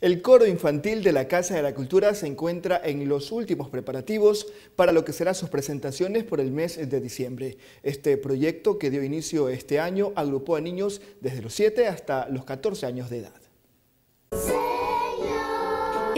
El coro infantil de la Casa de la Cultura se encuentra en los últimos preparativos para lo que serán sus presentaciones por el mes de diciembre. Este proyecto que dio inicio este año agrupó a niños desde los 7 hasta los 14 años de edad.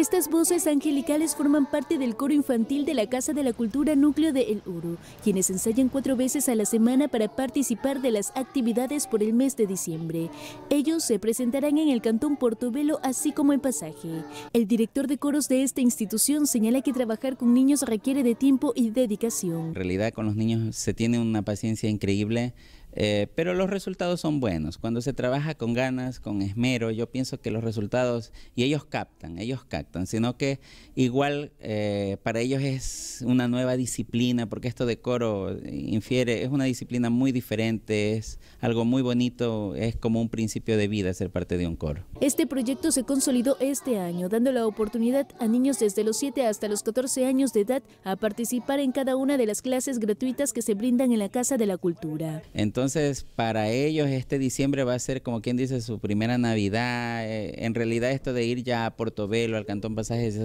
Estas voces angelicales forman parte del coro infantil de la Casa de la Cultura Núcleo de El Uru, quienes ensayan cuatro veces a la semana para participar de las actividades por el mes de diciembre. Ellos se presentarán en el Cantón Portobelo, así como en Pasaje. El director de coros de esta institución señala que trabajar con niños requiere de tiempo y dedicación. En realidad con los niños se tiene una paciencia increíble eh, pero los resultados son buenos. Cuando se trabaja con ganas, con esmero, yo pienso que los resultados, y ellos captan, ellos captan, sino que igual eh, para ellos es una nueva disciplina, porque esto de coro infiere, es una disciplina muy diferente, es algo muy bonito, es como un principio de vida ser parte de un coro. Este proyecto se consolidó este año, dando la oportunidad a niños desde los 7 hasta los 14 años de edad a participar en cada una de las clases gratuitas que se brindan en la Casa de la Cultura. Entonces, entonces, para ellos este diciembre va a ser como quien dice su primera Navidad. Eh, en realidad esto de ir ya a Portobelo, al Cantón Pasaje, es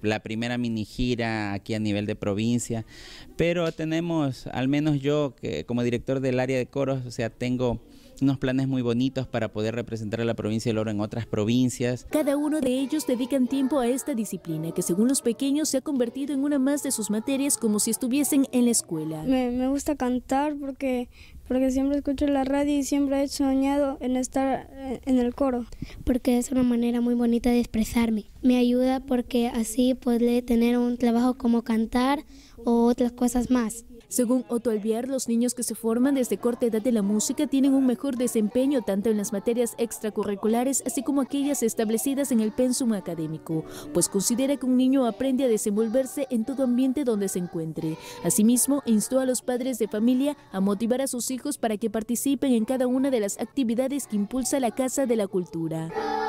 la primera mini gira aquí a nivel de provincia. Pero tenemos, al menos yo, que como director del área de coros, o sea, tengo unos planes muy bonitos para poder representar a la provincia del Oro en otras provincias. Cada uno de ellos dedican tiempo a esta disciplina que según los pequeños se ha convertido en una más de sus materias como si estuviesen en la escuela. Me, gusta cantar porque, porque siempre escucho la radio y siempre he soñado en estar eh, en el coro. Porque es una manera muy bonita de expresarme. Me ayuda porque así podré tener un trabajo como cantar o otras cosas más. Según Otto Alviar, los niños que se forman desde corta edad de la música tienen un mejor desempeño tanto en las materias extracurriculares así como aquellas establecidas en el pensum académico, pues considera que un niño aprende a desenvolverse en todo ambiente donde se encuentre. Asimismo, instó a los padres de familia a motivar a sus hijos para que participen en cada una de las actividades que impulsa la Casa de la Cultura.